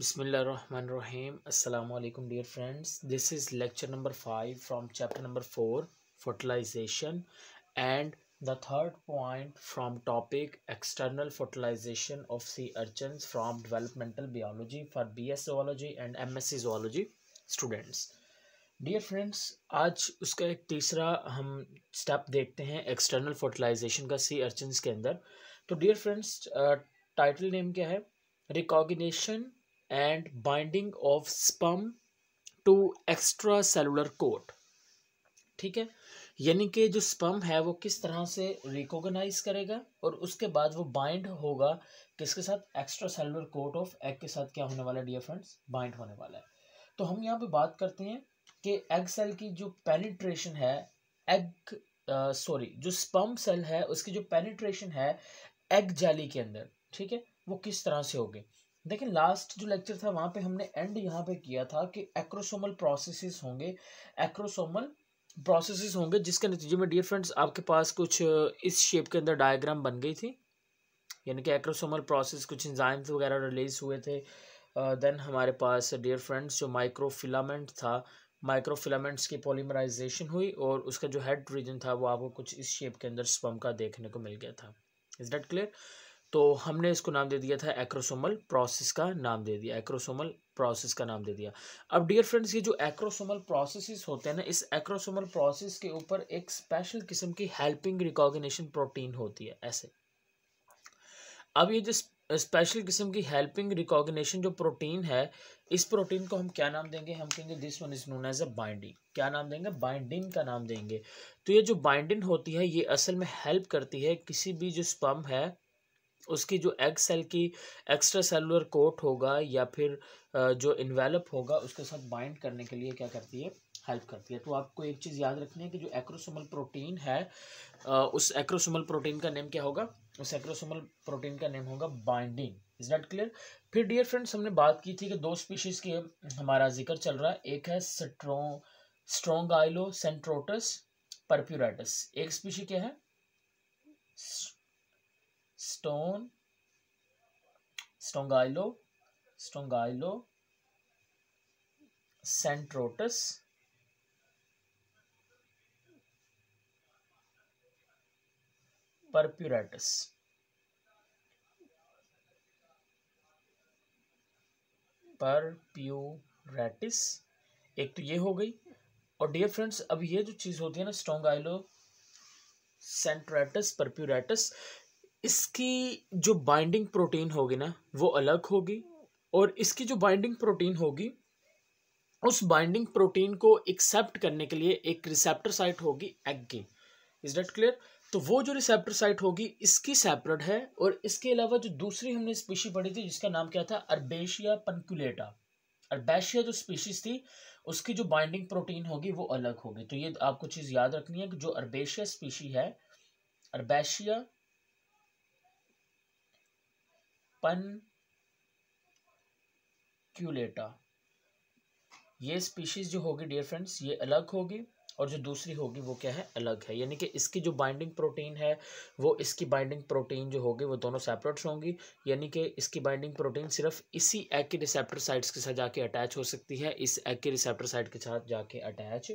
बिसमीम् अल्लाम dear friends this is lecture number five from chapter number four fertilisation and the third point from topic external fertilisation of sea urchin from developmental biology for B S zoology and M S C zoology students dear friends आज उसका एक तीसरा हम step देखते हैं external fertilization का सी अर्चन के अंदर तो डियर फ्रेंड्स टाइटल नेम क्या है recognition and binding of sperm to extra cellular coat ठीक है यानी कि जो स्पम है वो किस तरह से रिकोगनाइज करेगा और उसके बाद वो बाइंड होगा किसके साथ extra cellular coat of egg के साथ क्या होने वाला है डियर फ्रेंड्स बाइंड होने वाला है तो हम यहाँ पे बात करते हैं कि एग सेल की जो पेनिट्रेशन है एग सॉरी जो स्पम सेल है उसकी जो पेनिट्रेशन है एग जाली के अंदर ठीक है वो किस तरह से होगी देखिए लास्ट जो लेक्चर था वहाँ पे हमने एंड यहाँ पे किया था कि एक्रोसोमल प्रोसेसेस होंगे एक्रोसोमल प्रोसेसेस होंगे जिसके नतीजे में डियर फ्रेंड्स आपके पास कुछ uh, इस शेप के अंदर डायग्राम बन गई थी यानी कि एक्रोसोमल प्रोसेस कुछ इंजाइम्स वगैरह रिलीज हुए थे देन uh, हमारे पास डियर फ्रेंड्स जो माइक्रोफिलामेंट था माइक्रोफिलामेंट्स की पॉलीमराइजेशन हुई और उसका जो हेड रीजन था वो आपको कुछ इस शेप के अंदर स्पम का देखने को मिल गया था इज़ डेट क्लियर तो हमने इसको नाम दे दिया था एक्रोसोमल प्रोसेस का नाम दे दिया एक्रोसोमल प्रोसेस का नाम दे दिया अब डियर फ्रेंड्स ये जो एक्रोसोमल प्रोसेसेस होते हैं ना इस एक्रोसोमल प्रोसेस के ऊपर एक स्पेशल किस्म की हेल्पिंग रिकॉग्निशन प्रोटीन होती है ऐसे अब ये जो स्पेशल किस्म की हेल्पिंग रिकॉग्निशन जो प्रोटीन है इस प्रोटीन को हम क्या नाम देंगे हम कहेंगे this one is known as a binding क्या नाम देंगे बाइंडिंग का नाम देंगे तो ये जो बाइंडिंग होती है ये असल में हेल्प करती है किसी भी जो स्पम है उसकी जो एग सेल की एक्स्ट्रा सेलुलर कोट होगा या फिर जो इन्वेलप होगा उसके साथ बाइंड करने के लिए क्या करती है हेल्प करती है तो आपको एक चीज़ याद रखनी है कि जो एक्रोसोमल प्रोटीन है उस एक्रोसोमल प्रोटीन का नेम क्या होगा उस एक्रोसोमल प्रोटीन का नेम होगा बाइंडिंग इज नॉट क्लियर फिर डियर फ्रेंड्स हमने बात की थी कि दो स्पीशीज़ के हमारा जिक्र चल रहा है एक है स्ट्रों स्ट्रोंग आइलो सेंट्रोटस परप्यूराटस एक स्पीशी क्या है स्टोन स्टोंगाइलो स्टोंगाइलो सेंट्रोटस परप्यूरेटस परप्यूरेटिस एक तो ये हो गई और डियर फ्रेंड्स अब ये जो चीज़ होती है ना आइलो सेंट्रेटस परप्यूरेटस इसकी जो बाइंडिंग प्रोटीन होगी ना वो अलग होगी और इसकी जो बाइंडिंग प्रोटीन होगी उस बाइंडिंग प्रोटीन को एक्सेप्ट करने के लिए एक रिसेप्टर साइट होगी एग की इज डेट क्लियर तो वो जो रिसेप्टर साइट होगी इसकी सेपरेट है और इसके अलावा जो दूसरी हमने स्पीशी पढ़ी थी जिसका नाम क्या था अरबेशिया पनकुलेटा अर्बेशिया जो स्पीशीज थी उसकी जो बाइंडिंग प्रोटीन होगी वो अलग होगी तो ये आपको चीज़ याद रखनी है कि जो अर्बेशिया स्पीशी है अर्बेशिया पनक्यूलेटा ये स्पीशीज जो होगी डियर फ्रेंड्स ये अलग होगी और जो दूसरी होगी वो क्या है अलग है यानी कि इसकी जो बाइंडिंग प्रोटीन है वो इसकी बाइंडिंग प्रोटीन जो होगी वो दोनों सेपरेट्स होंगी यानी कि इसकी बाइंडिंग प्रोटीन सिर्फ इसी के रिसेप्टर साइट्स के साथ जाके अटैच हो सकती है इस के रिसेप्टर साइट के साथ जाके अटैच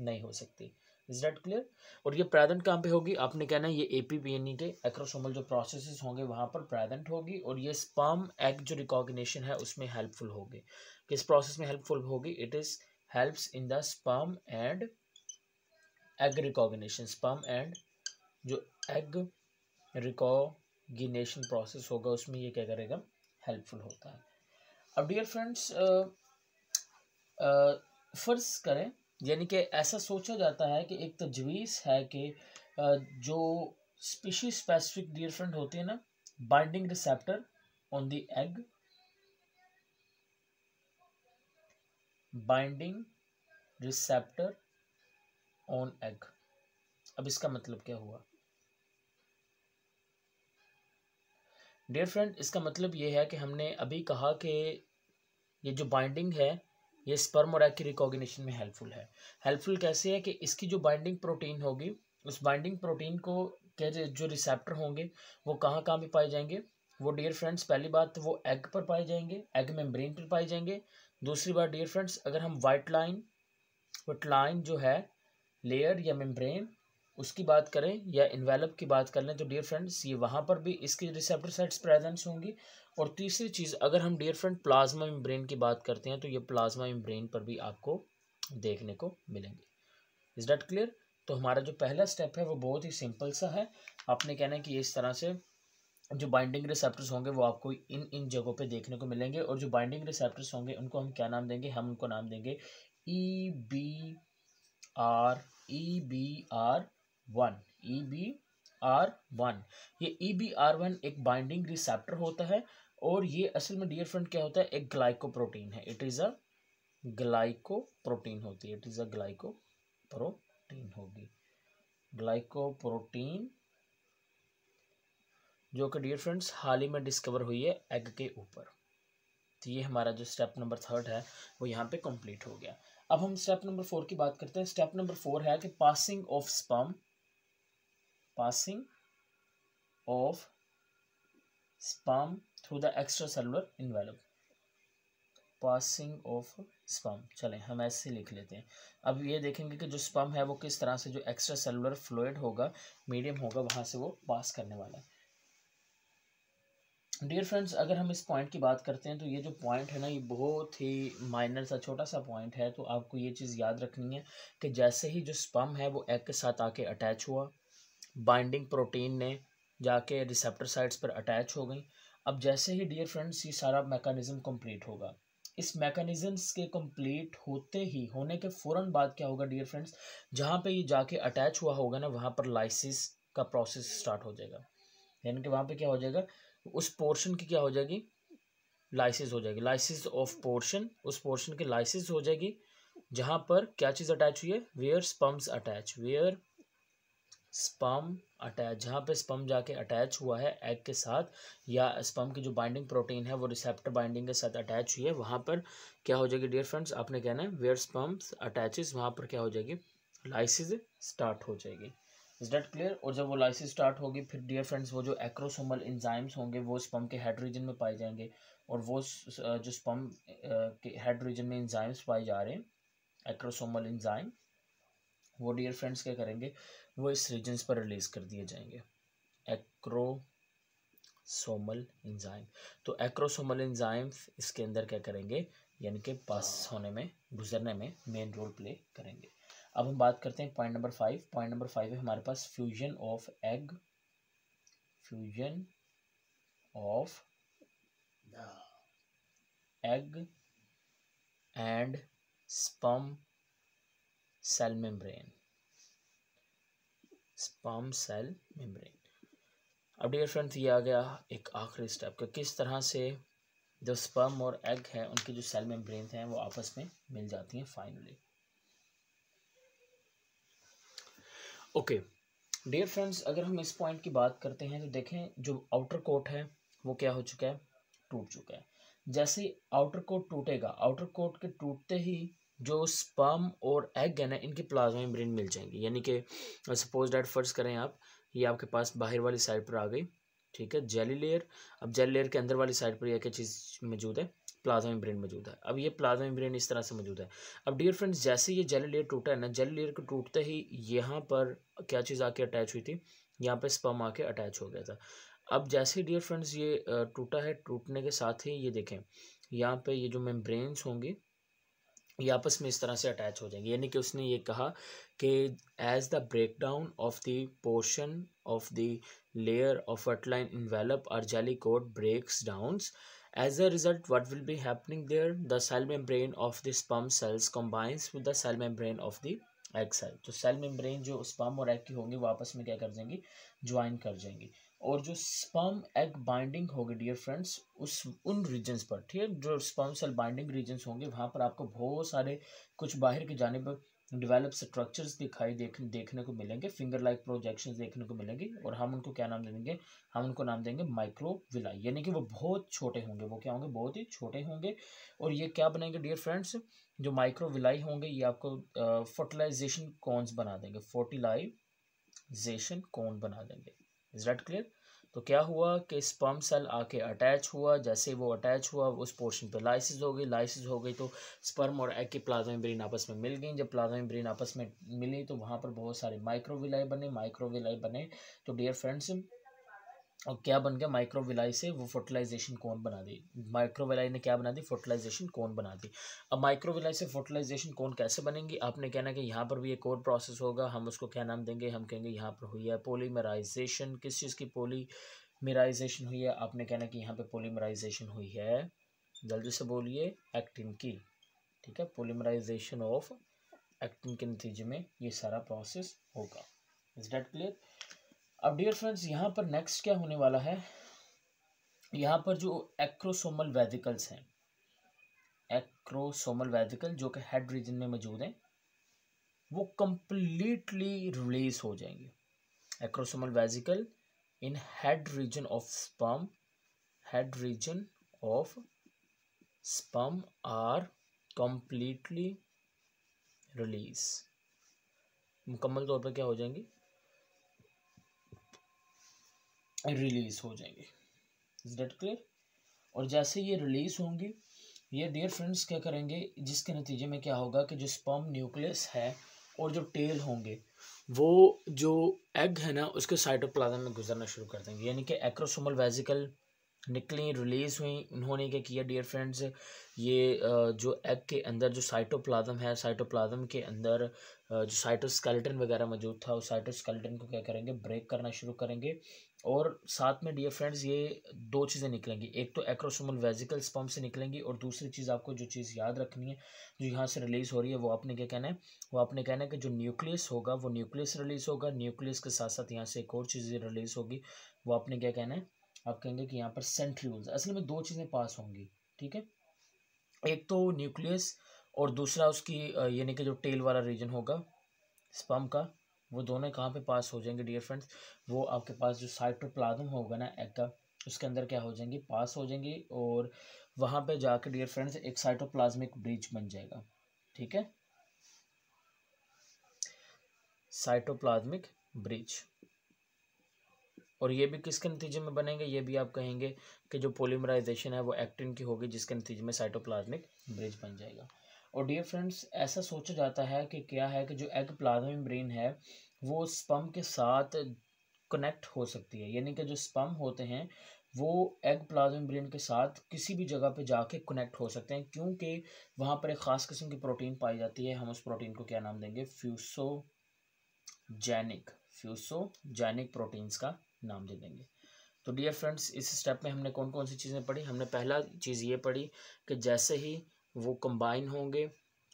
नहीं हो सकती इज डेट क्लियर और ये प्रेजेंट कहाँ पे होगी आपने कहना है ये A P P N E के एक्रोसोमल जो प्रोसेसेस होंगे वहाँ पर प्रेजेंट होगी और ये स्पर्म एग जो रिकॉग्निशन है उसमें हेल्पफुल होगी किस प्रोसेस में हेल्पफुल होगी it is helps in the sperm and egg recognition sperm and जो एग रिकॉग्निशन प्रोसेस होगा उसमें ये क्या करेगा हेल्पफुल होता है अब डियर फ्रेंड्स फर्ज करें यानी कि ऐसा सोचा जाता है कि एक तजवीज़ है कि जो स्पीशी स्पेसिफिक डिफरेंट होते हैं ना binding receptor on the egg binding receptor on egg अब इसका मतलब क्या हुआ डियर फ्रेंड इसका मतलब ये है कि हमने अभी कहा कि ये जो बाइंडिंग है ये एग की रिकॉग्निशन में हेल्पफुल है हेल्पफुल कैसे है कि इसकी जो बाइंडिंग प्रोटीन होगी उस बाइंडिंग प्रोटीन को के जो रिसेप्टर होंगे वो कहाँ कहाँ तो पर पाए जाएंगे वो डियर फ्रेंड्स पहली बात वो एग पर पाए जाएंगे एग मेम्ब्रेन पर पाए जाएंगे दूसरी बात डियर फ्रेंड्स अगर हम वाइट लाइन वट लाइन जो है लेयर या मेम्ब्रेन उसकी बात करें या इन्वेलप की बात कर लें तो डियर फ्रेंड्स ये वहाँ पर भी इसके रिसेप्टर साइट्स प्रेजेंस होंगी और तीसरी चीज़ अगर हम डियर फ्रेंड प्लाज्मा मेम्ब्रेन की बात करते हैं तो ये प्लाज्मा मेम्ब्रेन पर भी आपको देखने को मिलेंगे इज डैट क्लियर तो हमारा जो पहला स्टेप है वो बहुत ही सिंपल सा है आपने कहना है कि इस तरह से जो बाइंडिंग रिसेप्टर्स होंगे वो आपको इन इन जगहों पे देखने को मिलेंगे और जो बाइंडिंग रिसेप्टर्स होंगे उनको हम क्या नाम देंगे हम उनको नाम देंगे E B R E B R one E B R one ये ई बी आर वन एक बाइंडिंग रिसेप्टर होता है और ये असल में डियर फ्रेंड क्या होता है एक ग्लाइकोप्रोटीन है इट इज़ अ ग्लाइकोप्रोटीन होती है इट इज़ अ ग्लाइकोप्रोटीन होगी ग्लाइकोप्रोटीन जो कि डियर फ्रेंड्स हाल ही में डिस्कवर हुई है एग के ऊपर तो ये हमारा जो स्टेप नंबर थर्ड है वो यहाँ पे कंप्लीट हो गया अब हम स्टेप नंबर फोर की बात करते हैं स्टेप नंबर फोर है कि passing of sperm passing of sperm through the extracellular envelope passing of sperm चलें हम ऐसे लिख लेते हैं अब ये देखेंगे कि जो स्पम है वो किस तरह से जो एक्स्ट्रा सेलुलर फ्लोइड होगा मीडियम होगा वहाँ से वो पास करने वाला है डियर फ्रेंड्स अगर हम इस पॉइंट की बात करते हैं तो ये जो पॉइंट है ना ये बहुत ही माइनर सा छोटा सा पॉइंट है तो आपको ये चीज़ याद रखनी है कि जैसे ही जो स्पम है वो एग के साथ आके अटैच हुआ बाइंडिंग प्रोटीन ने जाके रिसेप्टर साइट्स पर अटैच हो गई अब जैसे ही डियर फ्रेंड्स ये सारा मैकेनिज़्म कंप्लीट होगा इस मैकेनिज़म्स के कंप्लीट होते ही होने के फौरन बाद क्या होगा डियर फ्रेंड्स जहाँ पे ये जाके अटैच हुआ होगा ना वहाँ पर लाइसिस का प्रोसेस स्टार्ट हो जाएगा यानी कि वहाँ पे क्या हो जाएगा उस पोर्शन की क्या हो जाएगी लाइसिस हो जाएगी लाइसिस ऑफ पोर्शन उस पोर्शन की लाइसिस हो जाएगी जहाँ पर क्या चीज़ अटैच हुई है where sperms attach where sperm attach जहाँ पे स्पम जाके अटैच हुआ है एग के साथ या स्पम की जो बाइंडिंग प्रोटीन है वो रिसेप्टर बाइंडिंग के साथ अटैच हुई है वहाँ पर क्या हो जाएगी डियर फ्रेंड्स आपने कहना है वेयर स्पम्स अटैचेस वहाँ पर क्या हो जाएगी लाइसिस स्टार्ट हो जाएगी इज डेट क्लियर और जब वो लाइसिस स्टार्ट होगी फिर डियर फ्रेंड्स वो जो एक्रोसोमल इंजाइम्स होंगे वो स्पम के हेड रीजन में पाए जाएंगे और वो uh, जो स्पम uh, के हेड रीजन में इंजाइम्स पाए जा रहे हैं एक्रोसोमल इंजाइम वो डियर फ्रेंड्स क्या करेंगे वो इस रीजन्स पर रिलीज कर दिए जाएंगे एक्रो सोमल इंजाइम तो एक्रोसोमल इंजाइम इसके अंदर क्या करेंगे यानी कि पास होने में गुजरने में मेन रोल प्ले करेंगे अब हम बात करते हैं point number five point number five है हमारे पास fusion of egg fusion of egg and sperm cell membrane sperm cell membrane अब डियर फ्रेंड्स ये आ गया एक आखिरी स्टेप का किस तरह से जो स्पर्म और एग है उनकी जो सेल मेम्ब्रेन हैं वो आपस में मिल जाती हैं फाइनली ओके डियर फ्रेंड्स अगर हम इस पॉइंट की बात करते हैं तो देखें जो आउटर कोट है वो क्या हो चुका है टूट चुका है जैसे आउटर कोट टूटेगा आउटर कोट के टूटते ही जो स्पर्म और एग है ना इनकी प्लाज्मा मेम्ब्रेन मिल जाएंगी यानी कि सपोज डेट फर्ज करें आप ये आपके पास बाहर वाली साइड पर आ गई ठीक है जेली लेयर अब जेली लेयर के अंदर वाली साइड पर यह क्या चीज़ मौजूद है प्लाज्मा मेम्ब्रेन मौजूद है अब ये प्लाज्मा मेम्ब्रेन इस तरह से मौजूद है अब डियर फ्रेंड्स जैसे ये जेली लेयर टूटा है ना जेली लेयर को टूटते ही यहाँ पर क्या चीज़ आके अटैच हुई थी यहाँ पे स्पम आके अटैच हो गया था अब जैसे डियर फ्रेंड्स ये टूटा है टूटने के साथ ही ये देखें यहाँ पे ये जो मेम्ब्रेन्स होंगी ये आपस में इस तरह से अटैच हो जाएंगे यानी कि उसने ये कहा कि as the break down of the portion of the layer of vitelline envelope or jelly coat breaks down as a result what will be happening there the cell membrane of the sperm cells combines with the cell membrane of the egg cell तो cell membrane जो sperm और egg की होंगी वापस में क्या कर जाएंगी ज्वाइन कर जाएंगी और जो स्पर्म एग बाइंडिंग होगी डियर फ्रेंड्स उस उन रीजन्स पर ठीक है जो स्पर्म सेल बाइंडिंग रीजन्स होंगे वहाँ पर आपको बहुत सारे कुछ बाहर की जानब डिवेलप स्ट्रक्चर्स दिखाई देख देखने को मिलेंगे फिंगर लाइक प्रोजेक्शन देखने को मिलेंगे और हम उनको क्या नाम देंगे हम उनको नाम देंगे माइक्रोविला यानी कि वो बहुत छोटे होंगे वो क्या होंगे बहुत ही छोटे होंगे और ये क्या बनेंगे डियर फ्रेंड्स जो माइक्रोविलाई होंगे ये आपको फर्टिलाइजेशन कॉन्स बना देंगे फर्टिलाइजेशन कॉन बना देंगे इज दैट क्लियर तो क्या हुआ कि स्पर्म सेल आके अटैच हुआ जैसे वो अटैच हुआ उस पोर्शन पे लाइसिस हो गई लाइसिस हो गई तो स्पर्म और एग की ब्रेन आपस में मिल गई जब ब्रेन आपस में मिली तो वहाँ पर बहुत सारे माइक्रोविलाई बने माइक्रोविलाई बने तो डियर फ्रेंड्स और क्या बन गया माइक्रोविलाई से वो फर्टिलाइजेशन कौन बना दी माइक्रोविलाई ने क्या बना दी फर्टिलाइजेशन कौन बना दी अब माइक्रोविलाई से फर्टिलाइजेशन कौन कैसे बनेंगी आपने कहना कि यहाँ पर भी एक और प्रोसेस होगा हम उसको क्या नाम देंगे हम कहेंगे यहाँ पर हुई है पोलीमराइजेशन किस चीज़ की पोलीमराइजेशन हुई है आपने कहना कि यहाँ पर पोलीमराइजेशन हुई है जल्दी से बोलिए एक्टिन की ठीक है पोलीमराइजेशन ऑफ एक्टिन के नतीजे में ये सारा प्रोसेस होगा इज डेट क्लियर अब डियर फ्रेंड्स यहाँ पर नेक्स्ट क्या होने वाला है यहाँ पर जो एक्रोसोमल वेदिकल्स हैं एक्रोसोमल वेदिकल जो कि हेड रीजन में मौजूद हैं वो कम्प्लीटली रिलीज हो जाएंगे acrosomal vesicle in head region of sperm head region of sperm are completely release मुकम्मल तौर पर क्या हो जाएंगे रिलीज़ हो जाएंगे इज डेट क्लियर और जैसे ये रिलीज़ होंगी ये डियर फ्रेंड्स क्या करेंगे जिसके नतीजे में क्या होगा कि जो स्पर्म न्यूक्लियस है और जो टेल होंगे वो जो एग है ना उसके साइटोप्लाज्म में गुजरना शुरू कर देंगे यानी कि एक्रोसोमल वेजिकल निकली रिलीज़ हुई उन्होंने क्या किया डियर फ्रेंड्स ये जो एग के अंदर जो साइटोप्लाज्म है साइटोप्लाज्म के अंदर जो साइटोस्केलेटन वगैरह मौजूद था उस साइटोस्केलेटन को क्या करेंगे ब्रेक करना शुरू करेंगे और साथ में डियर फ्रेंड्स ये दो चीज़ें निकलेंगी एक तो एक्रोसोमल वेजिकल स्पम से निकलेंगी और दूसरी चीज़ आपको जो चीज़ याद रखनी है जो यहाँ से रिलीज़ हो रही है वो आपने क्या कहना है वो आपने कहना है कि जो न्यूक्लियस होगा वो न्यूक्लियस रिलीज़ होगा न्यूक्लियस के साथ साथ यहाँ से एक और चीज़ रिलीज़ होगी वो आपने क्या कहना है आप कहेंगे कि यहाँ पर सेंट्रियल्स असल में दो चीज़ें पास होंगी ठीक है एक तो न्यूक्लियस और दूसरा उसकी यानी कि जो टेल वाला रीजन होगा स्पम का वो दोनों कहाँ पे पास हो जाएंगे डियर फ्रेंड्स वो आपके पास जो साइटोप्लाज्म होगा ना एग का उसके अंदर क्या हो जाएंगे पास हो जाएंगी और वहाँ पे जाके डियर फ्रेंड्स एक साइटोप्लाज्मिक ब्रिज बन जाएगा ठीक है साइटोप्लाज्मिक ब्रिज और ये भी किसके नतीजे में बनेंगे ये भी आप कहेंगे कि जो पोलीमराइजेशन है वो एक्टिन की होगी जिसके नतीजे में साइटोप्लाज्मिक ब्रिज बन जाएगा और डियर फ्रेंड्स ऐसा सोचा जाता है कि क्या है कि जो एग प्लाज्मा ब्रेन है वो स्पम के साथ कनेक्ट हो सकती है यानी कि जो स्पम होते हैं वो एग प्लाज्मा ब्रेन के साथ किसी भी जगह पे जाके कनेक्ट हो सकते हैं क्योंकि वहाँ पर एक ख़ास किस्म की प्रोटीन पाई जाती है हम उस प्रोटीन को क्या नाम देंगे फ्यूसोजैनिक फ्यूसोजैनिक प्रोटीन्स का नाम दे देंगे तो डियर फ्रेंड्स इस स्टेप में हमने कौन कौन सी चीज़ें पढ़ी हमने पहला चीज़ ये पढ़ी कि जैसे ही वो कंबाइन होंगे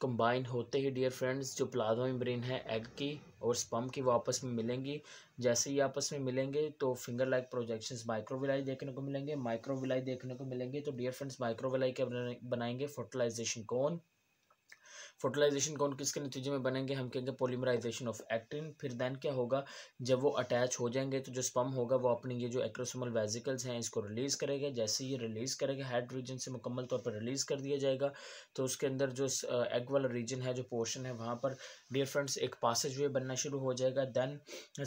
कंबाइन होते ही डियर फ्रेंड्स जो प्लाज्मा मेम्ब्रेन है एग की और स्पम की वापस में मिलेंगी जैसे ही आपस में मिलेंगे तो फिंगर लाइक प्रोजेक्शंस माइक्रोविलाई देखने को मिलेंगे माइक्रोविलाई देखने को मिलेंगे तो डियर फ्रेंड्स माइक्रोविलाई के बनाएंगे फर्टिलाइजेशन कौन फर्टिलाइजेशन कौन किसके नतीजे में बनेंगे हम कहेंगे पोलिमराइजेशन ऑफ एक्टिन फिर दैन क्या होगा जब वो अटैच हो जाएंगे तो जो स्पम होगा वो अपने ये जो एक्रोसोमल वेजिकल्स हैं इसको रिलीज़ करेगा जैसे ये रिलीज़ करेगा हेड रीजन से मुकम्मल तौर पर रिलीज़ कर दिया जाएगा तो उसके अंदर जो एग वाला रीजन है जो पोर्शन है वहाँ पर डियर फ्रेंड्स एक पासेज वे बनना शुरू हो जाएगा दैन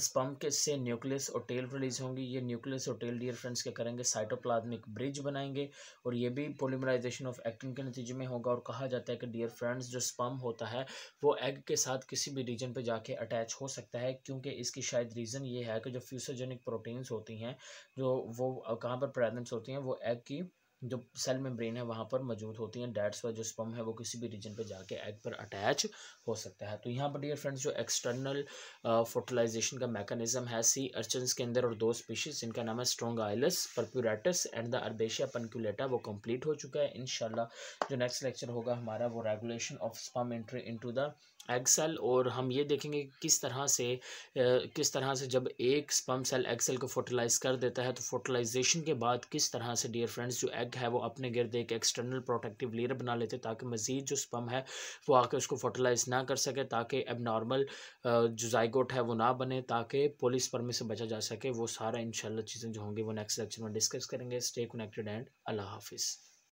स्पम के से न्यूक्लियस और टेल रिलीज़ होंगी ये न्यूक्लियस और टेल डियर फ्रेंड्स क्या करेंगे साइटोप्लाज्मिक ब्रिज बनाएंगे और ये भी पोलिमराइजेशन ऑफ एक्टिन के नतीजे में होगा और कहा जाता है कि डियर फ्रेंड्स जो स्पम फार्म होता है वो एग के साथ किसी भी रीजन पे जाके अटैच हो सकता है क्योंकि इसकी शायद रीज़न ये है कि जो फ्यूसोजेनिक प्रोटीन्स होती हैं जो वो कहाँ पर प्रेजेंट्स होती हैं वो एग की जो सेल मेम्ब्रेन है वहाँ पर मौजूद होती हैं डेट्स वाई जो स्पम है वो किसी भी रीजन पे जाके एग पर अटैच हो सकता है तो यहाँ पर डियर फ्रेंड्स जो एक्सटर्नल फर्टिलाइजेशन का मैकेनिज्म है सी अर्चन्स के अंदर और दो स्पीशीज जिनका नाम है Strongylocentrotus purpuratus and the Arbacia punctulata वो कम्प्लीट हो चुका है इन जो नेक्स्ट लेक्चर होगा हमारा वो regulation of sperm entry in the egg cell और हम ये देखेंगे किस तरह से किस तरह से जब एक स्पम सेल एग सेल को फर्टिलाइज कर देता है तो फर्टिलाइजेशन के बाद किस तरह से डियर फ्रेंड्स जो एग एग है वो अपने गिरद एक एक्सटर्नल प्रोटेक्टिव लेयर बना लेते ताकि मज़ीद जो स्पम है वो आके उसको फर्टिलाइज ना कर सके ताकि एबनॉर्मल जो जाइगोट है वो ना बने ताकि पोलिस परमे से बचा जा सके वो सारा इन चीज़ें जो होंगी वो नेक्स्ट लेक्चर में डिस्कस करेंगे स्टे कनेक्टेड एंड अल्लाह हाफिज़